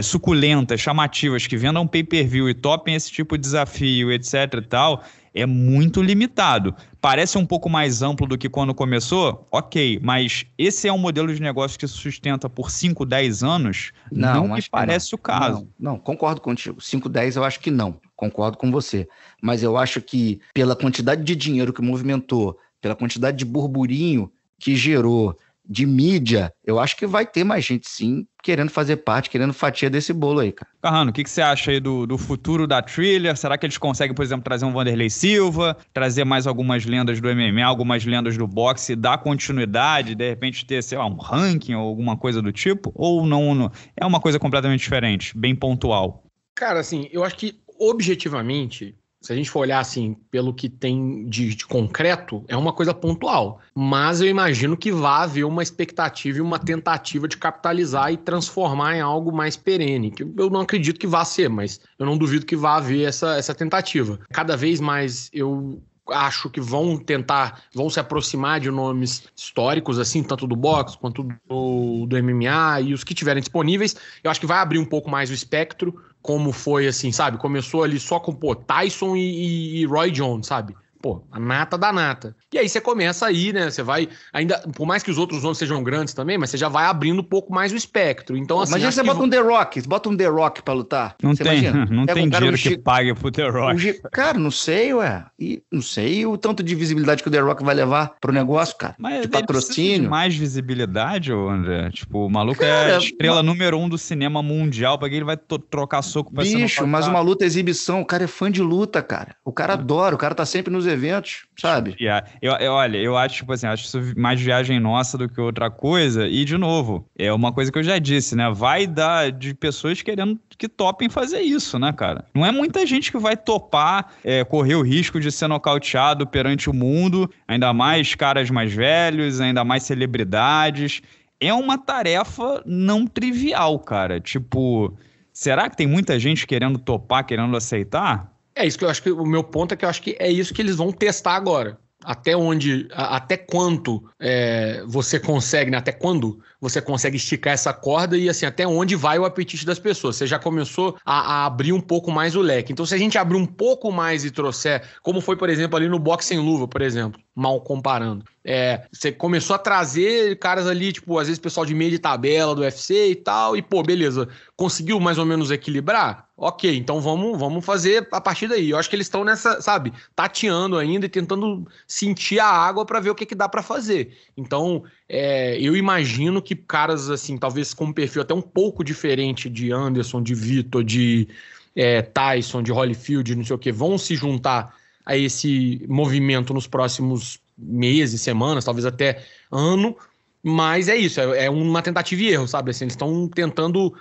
suculentas, chamativas, que vendam pay-per-view e topem esse tipo de desafio, etc e tal é muito limitado. Parece um pouco mais amplo do que quando começou, ok, mas esse é um modelo de negócio que sustenta por 5, 10 anos? Não, não me parece não. o caso. Não, não, concordo contigo. 5, 10 eu acho que não, concordo com você. Mas eu acho que pela quantidade de dinheiro que movimentou, pela quantidade de burburinho que gerou, de mídia, eu acho que vai ter mais gente sim querendo fazer parte, querendo fatia desse bolo aí, cara. Carrano, o que, que você acha aí do, do futuro da trilha? Será que eles conseguem, por exemplo, trazer um Vanderlei Silva, trazer mais algumas lendas do MMA, algumas lendas do boxe, dar continuidade, de repente ter, sei lá, um ranking ou alguma coisa do tipo? Ou não, não? é uma coisa completamente diferente, bem pontual? Cara, assim, eu acho que objetivamente se a gente for olhar assim, pelo que tem de, de, concreto, é uma coisa pontual. Mas eu imagino que vá haver uma expectativa e uma tentativa de capitalizar e transformar em algo mais perene. Que eu não acredito que vá ser, mas eu não duvido que vá haver essa, essa tentativa. Cada vez mais eu acho que vão tentar, vão se aproximar de nomes históricos, assim, tanto do boxe quanto do, do MMA e os que tiverem disponíveis. Eu acho que vai abrir um pouco mais o espectro, como foi assim, sabe? Começou ali só com pô, Tyson e, e Roy Jones, sabe? pô, a nata da nata. E aí você começa aí, né? Você vai, ainda, por mais que os outros nomes sejam grandes também, mas você já vai abrindo um pouco mais o espectro. Então, assim. Imagina você bota um The Rock, bota um The Rock pra lutar. Não você tem, imagina? não tem dinheiro um que pague pro The Rock. Um... Cara, não sei, ué. E, não sei o tanto de visibilidade que o The Rock vai levar pro negócio, cara. Mas de patrocínio. De mais visibilidade, André. Tipo, o maluco é cara, é a estrela mas... número um do cinema mundial. Pra quem ele vai trocar soco pra Bicho, mas uma luta é exibição. O cara é fã de luta, cara. O cara é. adora, o cara tá sempre nos eventos eventos, sabe? Yeah. Eu, eu, olha, eu acho, tipo assim, acho isso mais viagem nossa do que outra coisa. E, de novo, é uma coisa que eu já disse, né? Vai dar de pessoas querendo que topem fazer isso, né, cara? Não é muita gente que vai topar é, correr o risco de ser nocauteado perante o mundo, ainda mais caras mais velhos, ainda mais celebridades. É uma tarefa não trivial, cara. Tipo, será que tem muita gente querendo topar, querendo aceitar? É isso que eu acho que o meu ponto é que eu acho que é isso que eles vão testar agora. Até onde, a, até quanto é, você consegue, né? até quando você consegue esticar essa corda e assim, até onde vai o apetite das pessoas. Você já começou a, a abrir um pouco mais o leque. Então, se a gente abrir um pouco mais e trouxer, como foi, por exemplo, ali no boxe sem luva, por exemplo, mal comparando. É, você começou a trazer caras ali, tipo, às vezes pessoal de meio de tabela do UFC e tal, e pô, beleza, conseguiu mais ou menos equilibrar? Ok, então vamos, vamos fazer a partir daí. Eu acho que eles estão nessa, sabe, tateando ainda e tentando sentir a água para ver o que, que dá para fazer. Então, é, eu imagino que caras, assim, talvez com um perfil até um pouco diferente de Anderson, de Vitor, de é, Tyson, de Holyfield, não sei o que, vão se juntar a esse movimento nos próximos meses, semanas, talvez até ano. Mas é isso, é, é uma tentativa e erro, sabe? Assim, eles estão tentando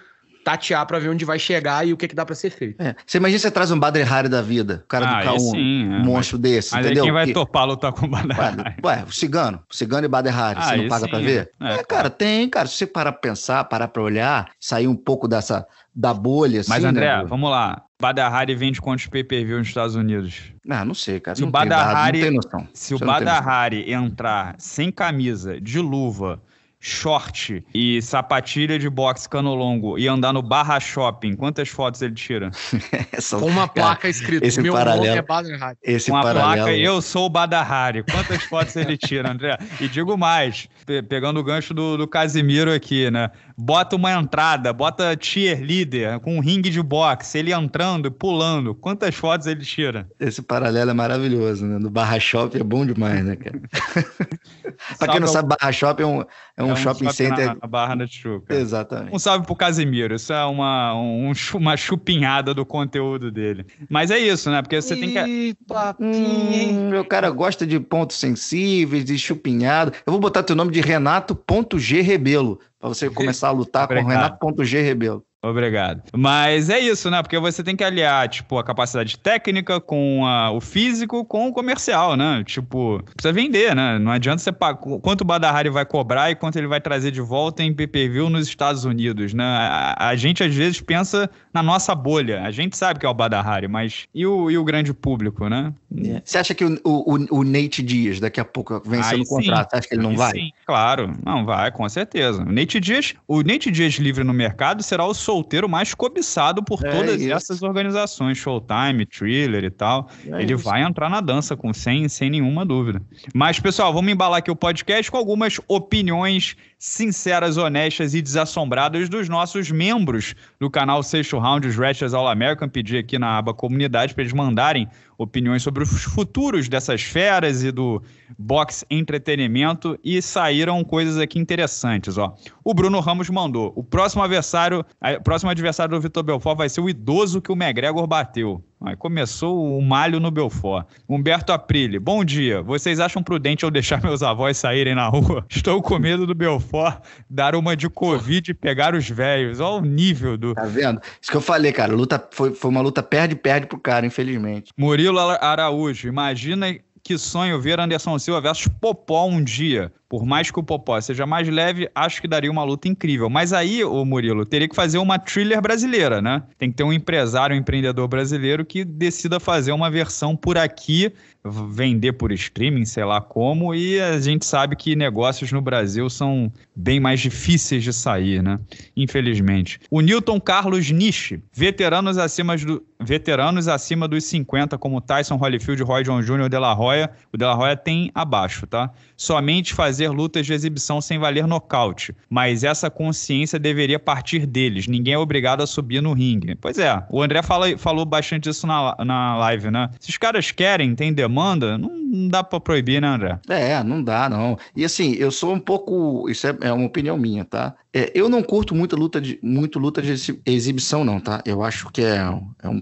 tatear para ver onde vai chegar e o que, que dá para ser feito. É. Você imagina você traz um Hari da vida, o cara ah, do K1, sim, um é, monstro mas, desse, mas entendeu? Aí quem vai que... topar lutar com o Badrehari? Ué, ué, o cigano, o cigano e Badrehari, ah, você não paga para ver? Né? É, é, cara, tem, cara, se você parar pra pensar, parar pra olhar, sair um pouco dessa, da bolha, assim, Mas, André, né, vamos lá. Hari vende quantos pay-per-view nos Estados Unidos? Ah, não sei, cara. Se não o Badahari, dado, não tem noção. Se Você o entrar sem camisa, de luva, short e sapatilha de boxe cano longo e andar no barra shopping, quantas fotos ele tira? Com uma placa cara, escrita, esse meu paralelo, nome é Esse Com a placa, eu sou o Badrahari. Quantas fotos ele tira, André? E digo mais, pe pegando o gancho do, do Casimiro aqui, né? bota uma entrada, bota tier líder com um ringue de boxe, ele entrando, pulando. Quantas fotos ele tira? Esse paralelo é maravilhoso, né? Do Barra Shop é bom demais, né, cara? pra quem não sabe, Barra Shop é um, é é um, shopping, shopping, center. Na, na Barra da Tijuca. Exatamente. Um salve pro Casimiro. Isso é uma, um, uma chupinhada do conteúdo dele. Mas é isso, né? Porque você tem que. Hum, meu cara gosta de pontos sensíveis, de chupinhado. Eu vou botar teu nome de Renato.g Rebelo para você começar a lutar com o Renato.g Rebelo. Obrigado. Mas é isso, né? Porque você tem que aliar, tipo, a capacidade técnica com a, o físico com o comercial, né? Tipo, precisa vender, né? Não adianta você pagar quanto o Badahari vai cobrar e quanto ele vai trazer de volta em PPV nos Estados Unidos, né? A, a, gente às vezes pensa na nossa bolha. A gente sabe que é o Badahari, mas e o, e o grande público, né? É. Você acha que o, o, o, Nate Dias daqui a pouco vencendo o contrato, você acha que ele não Aí vai? Sim, claro. Não vai, com certeza. O Nate Dias, o Nate Dias livre no mercado será o solteiro mais cobiçado por é todas isso. essas organizações, Showtime, Thriller e tal. É ele isso. vai entrar na dança com sem, sem nenhuma dúvida. Mas, pessoal, vamos embalar aqui o podcast com algumas opiniões sinceras, honestas e desassombradas dos nossos membros do canal Sexto Round, os Ratchers All American. Pedir aqui na aba comunidade para eles mandarem opiniões sobre os futuros dessas feras e do box entretenimento e saíram coisas aqui interessantes, ó. O Bruno Ramos mandou: "O próximo adversário, próximo adversário do Vitor Belfort vai ser o idoso que o McGregor bateu." Aí começou o malho no Belfort. Humberto Aprile, bom dia. Vocês acham prudente eu deixar meus avós saírem na rua? Estou com medo do Belfort dar uma de Covid e pegar os velhos. Olha o nível do. Tá vendo? Isso que eu falei, cara. Luta foi, foi uma luta perde-perde pro cara, infelizmente. Murilo Araújo, imagina que sonho ver Anderson Silva versus Popó um dia. Por mais que o Popó seja mais leve, acho que daria uma luta incrível. Mas aí, o Murilo, teria que fazer uma thriller brasileira, né? Tem que ter um empresário, um empreendedor brasileiro que decida fazer uma versão por aqui, vender por streaming, sei lá como. E a gente sabe que negócios no Brasil são bem mais difíceis de sair, né? Infelizmente. O Newton Carlos Nishi, veteranos acima do, veteranos acima dos 50, como Tyson Holyfield, Roy John Jr., De La Roya. O De La Roya tem abaixo, tá? Somente fazer fazer lutas de exibição sem valer nocaute, mas essa consciência deveria partir deles. Ninguém é obrigado a subir no ringue. Pois é, o André fala, falou bastante isso na, na live, né? Se os caras querem, tem demanda, não, não dá para proibir, né, André? É, não dá, não. E assim, eu sou um pouco. Isso é, é uma opinião minha, tá? É, eu não curto muita luta de, muito luta de exibição, não, tá? Eu acho que é, é um.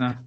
né?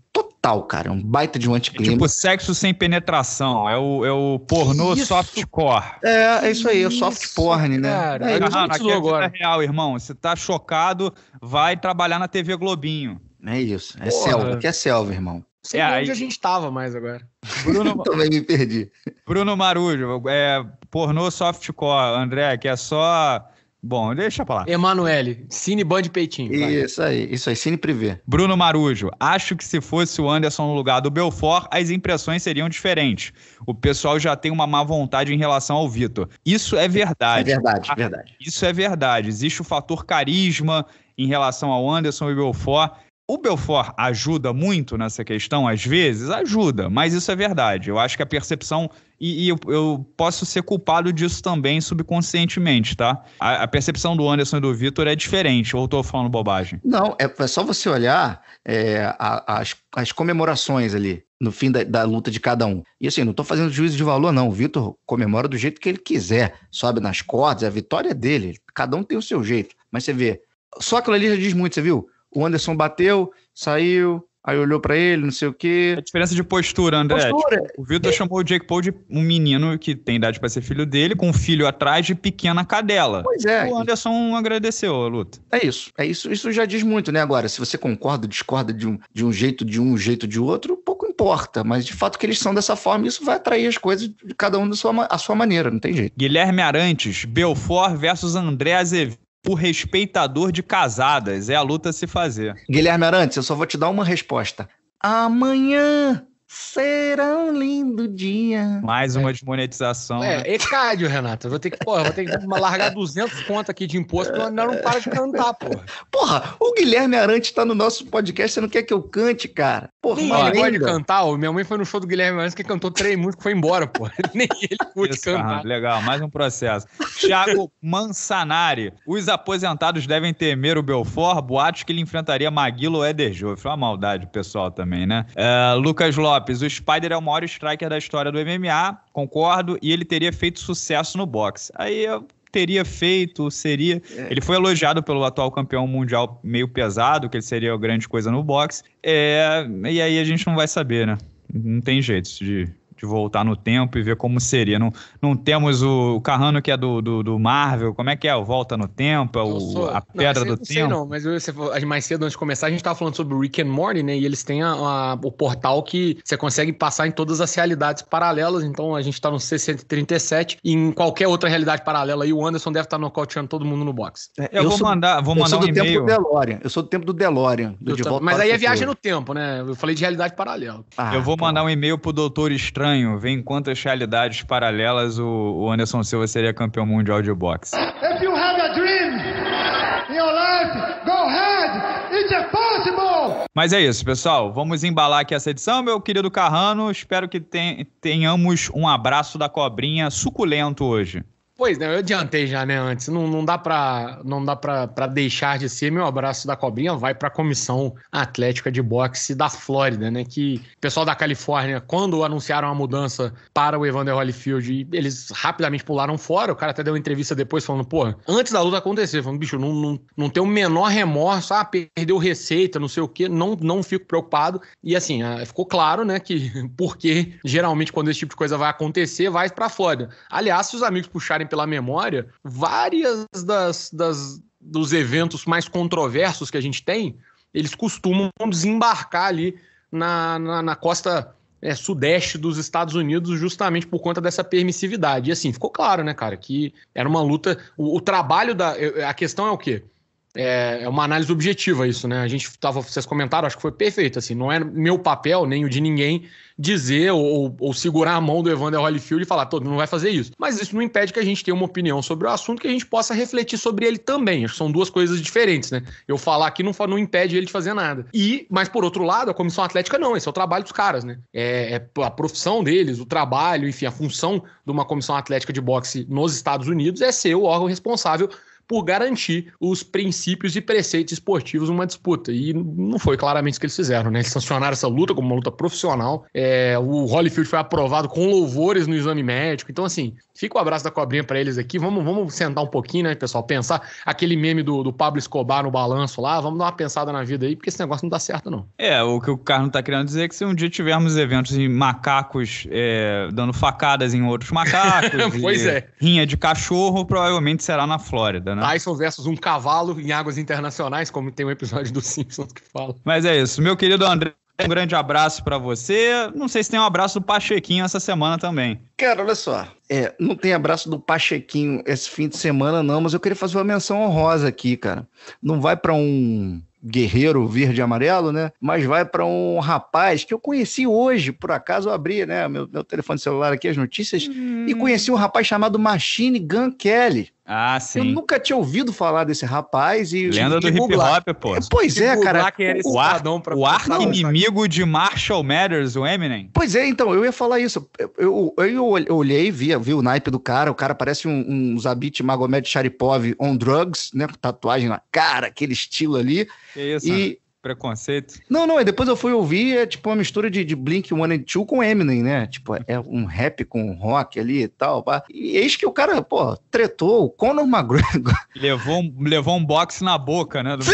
total, cara. É um baita de um anticlima. É tipo, sexo sem penetração. É o, é o pornô isso. softcore. É, é isso aí, é o soft isso, porn, né? cara. né? É, é aqui agora. é real, irmão. Você tá chocado, vai trabalhar na TV Globinho. É isso. É Porra. selva. Aqui é selva, irmão. Sei é, onde aí... a gente tava mais agora. Bruno... Também me perdi. Bruno Marujo, é, pornô softcore, André, que é só Bom, deixa pra lá. Emanuele, Cine Band Peitinho. Isso vai. aí, isso aí, Cine Privé. Bruno Marujo, acho que se fosse o Anderson no lugar do Belfort, as impressões seriam diferentes. O pessoal já tem uma má vontade em relação ao Vitor. Isso é verdade. É verdade, ah, verdade. Isso é verdade. Existe o fator carisma em relação ao Anderson e Belfort. O Belfort ajuda muito nessa questão, às vezes? Ajuda, mas isso é verdade. Eu acho que a percepção e, e eu, eu, posso ser culpado disso também subconscientemente, tá? A, a percepção do Anderson e do Vitor é diferente, ou estou falando bobagem? Não, é, é só você olhar é, a, as, as comemorações ali no fim da, da, luta de cada um. E assim, não estou fazendo juízo de valor, não. O Vitor comemora do jeito que ele quiser, sobe nas cordas, a vitória é dele. Cada um tem o seu jeito. Mas você vê, só aquilo ali já diz muito, você viu? O Anderson bateu, saiu, aí olhou para ele, não sei o quê. A diferença de postura, André. Postura. Tipo, o Vitor é. chamou o Jake Paul de um menino que tem idade para ser filho dele, com um filho atrás de pequena cadela. Pois é. O Anderson agradeceu a luta. É isso. É isso, isso já diz muito, né? Agora, se você concorda, discorda de um, de um jeito de um, jeito de outro, pouco importa. Mas de fato que eles são dessa forma, isso vai atrair as coisas de cada um da sua, a sua maneira, não tem jeito. Guilherme Arantes, Belfort versus André Azevedo o respeitador de casadas. É a luta a se fazer. Guilherme Arantes, eu só vou te dar uma resposta. Amanhã será um lindo dia. Mais uma desmonetização. É, né? Ecádio, é Renato. Eu vou ter que, porra, vou ter que largar 200 contas aqui de imposto, porque eu não para de cantar, porra. Porra, o Guilherme Arantes tá no nosso podcast, você não quer que eu cante, cara? Pô, ele pode cantar. Minha mãe foi no show do Guilherme Arantes que cantou três músicas e foi embora, pô. Nem ele pôde Isso, cantar. Ah, legal, mais um processo. Thiago Mansanari. Os aposentados devem temer o Belfort, boatos que ele enfrentaria Maguilo ou Eder Foi é uma maldade pessoal também, né? É, Lucas Lopes. O Spider é o maior striker da história do MMA, concordo, e ele teria feito sucesso no boxe. Aí eu teria feito, seria. É. Ele foi elogiado pelo atual campeão mundial meio pesado, que ele seria a grande coisa no boxe. É, e aí a gente não vai saber, né? Não tem jeito de de voltar no tempo e ver como seria. Não, não temos o Carrano que é do, do, do Marvel, como é que é? O Volta no Tempo, é o, sou, a Pedra não, sei, do não Tempo. Sei não, mas você, mais cedo antes de começar, a gente estava falando sobre o Rick and Morty, né? E eles têm a, a, o portal que você consegue passar em todas as realidades paralelas. Então a gente está no C137 e em qualquer outra realidade paralela aí, o Anderson deve estar tá nocauteando todo mundo no box. É, eu, eu, vou sou, mandar, vou mandar um e-mail. Eu sou do tempo do DeLorean. Do de volta mas aí é viagem no tempo, né? Eu falei de realidade paralela. Ah, eu vou pô. Então. mandar um e-mail pro Doutor Estranho estranho ver em quantas realidades paralelas o Anderson Silva seria campeão mundial de boxe. If you have a dream in your life, go ahead. It's possible. Mas é isso, pessoal. Vamos embalar aqui essa edição, meu querido Carrano. Espero que tenhamos um abraço da cobrinha suculento hoje. Pois não, né, eu adiantei já, né, antes. Não, não dá para não dá para deixar de ser meu abraço da cobrinha vai para a Comissão Atlética de Boxe da Flórida, né, que o pessoal da Califórnia, quando anunciaram a mudança para o Evander Holyfield, eles rapidamente pularam fora. O cara até deu uma entrevista depois falando, pô, antes da luta acontecer, falando, bicho, não, não, não tem o menor remorso, ah, perdeu receita, não sei o quê, não não fico preocupado. E assim, ah, ficou claro, né, que porque geralmente quando esse tipo de coisa vai acontecer, vai para Flórida. Aliás, se os amigos puxarem pela memória, várias das, das dos eventos mais controversos que a gente tem, eles costumam desembarcar ali na, na, na costa é, sudeste dos Estados Unidos justamente por conta dessa permissividade. E assim, ficou claro, né, cara, que era uma luta. O, o trabalho da. A questão é o quê? é, é uma análise objetiva isso, né? A gente estava, vocês comentaram, acho que foi perfeito, assim, não é meu papel, nem o de ninguém, dizer ou, ou segurar a mão do Evander Holyfield e falar, todo mundo vai fazer isso. Mas isso não impede que a gente tenha uma opinião sobre o assunto, que a gente possa refletir sobre ele também. Acho que são duas coisas diferentes, né? Eu falar aqui não, não impede ele de fazer nada. E, mas por outro lado, a comissão atlética não, esse é o trabalho dos caras, né? É, é a profissão deles, o trabalho, enfim, a função de uma comissão atlética de boxe nos Estados Unidos é ser o órgão responsável por garantir os princípios e preceitos esportivos numa disputa. E não foi claramente isso que eles fizeram, né? Eles sancionaram essa luta como uma luta profissional. É, o Holyfield foi aprovado com louvores no exame médico. Então, assim, fica o abraço da cobrinha para eles aqui. Vamos, vamos sentar um pouquinho, né, pessoal? Pensar aquele meme do, do Pablo Escobar no balanço lá. Vamos dar uma pensada na vida aí, porque esse negócio não dá certo, não. É, o que o Carlos tá querendo dizer é que se um dia tivermos eventos de macacos é, dando facadas em outros macacos, pois é. rinha de cachorro, provavelmente será na Flórida, né? Tyson versus um cavalo em águas internacionais, como tem um episódio do Simpsons que fala. Mas é isso. Meu querido André, um grande abraço para você. Não sei se tem um abraço do Pachequinho essa semana também. Cara, olha só. É, não tem abraço do Pachequinho esse fim de semana, não, mas eu queria fazer uma menção honrosa aqui, cara. Não vai para um guerreiro verde e amarelo, né? Mas vai para um rapaz que eu conheci hoje, por acaso eu abri, né, meu, meu telefone celular aqui, as notícias, hum. e conheci um rapaz chamado Machine Gun Kelly. Ah, sim. Eu nunca tinha ouvido falar desse rapaz e. Lenda do hip hop, pô. É, pois é, cara. O, o, ar, o arco inimigo de Marshall Mathers, o Eminem. Pois é, então, eu ia falar isso. Eu, eu, eu, eu olhei, vi, vi o naipe do cara, o cara parece um, um Zabit Magomed Sharipov on drugs, né? Com tatuagem na cara, aquele estilo ali. Que isso, e. Né? preconceito. Não, não, e depois eu fui ouvir, é tipo uma mistura de, de Blink One and Two com Eminem, né? Tipo, é um rap com rock ali e tal. Pá. E eis que o cara, pô, tretou o Conor McGregor. Levou, levou um boxe na boca, né? Do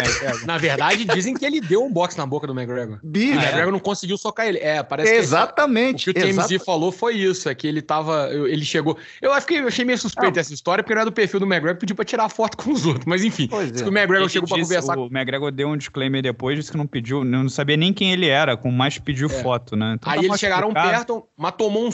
na verdade, dizem que ele deu um boxe na boca do McGregor. Bicho. o McGregor não conseguiu socar ele. É, parece Exatamente. Que é Exatamente. o que o TMZ falou foi isso, é que ele tava. Ele chegou. Eu fiquei, eu achei meio suspeito ah. essa história, porque não era é do perfil do McGregor, pediu pra tirar foto com os outros. Mas enfim, é. o McGregor ele chegou disse, pra conversar. O McGregor deu um disclaimer depois disse que não pediu, não sabia nem quem ele era, com mais pediu é. foto, né? Então aí tá eles chegaram perto, mas tomou um,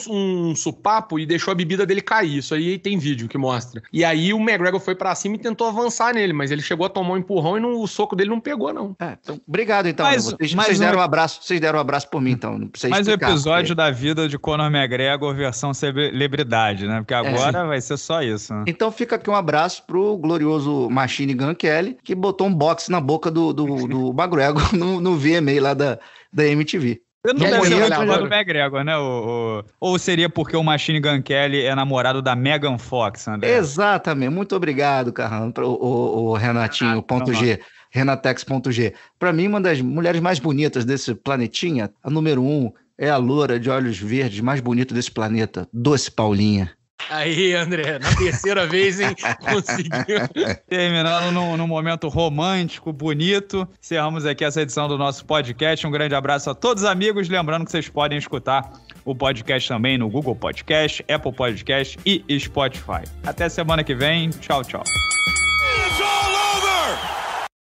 um supapo e deixou a bebida dele cair. Isso aí tem vídeo que mostra. E aí o McGregor foi para cima e tentou avançar nele, mas ele chegou a tomar um empurrão e não, o soco dele não pegou, não. É, então, obrigado, então. Mas, vocês, mas vocês deram um... abraço, vocês deram um abraço por mim, então. Não precisa mais um episódio porque... da vida de Conor McGregor versão celebridade, né? Porque é. agora é, vai ser só isso. Né? Então fica aqui um abraço pro glorioso Machine Gun Kelly, que botou um box na boca do, do, do McGregor no, no VMA lá da, da MTV. Eu não deve ser muito do McGregor, né? Ou, ou, ou seria porque o Machine Gun Kelly é namorado da Megan Fox, André? Exatamente. Muito obrigado, Carrão, o, o, o Renatinho, ah, ponto não, G. Não. Renatex.g. Para mim, uma das mulheres mais bonitas desse planetinha, a número um, é a loura de olhos verdes mais bonita desse planeta, Doce Paulinha. Aí, André, na terceira vez, hein? Conseguiu. Terminando num, num, momento romântico, bonito. Encerramos aqui essa edição do nosso podcast. Um grande abraço a todos os amigos. Lembrando que vocês podem escutar o podcast também no Google Podcast, Apple Podcast e Spotify. Até semana que vem. Tchau, tchau. It's all over!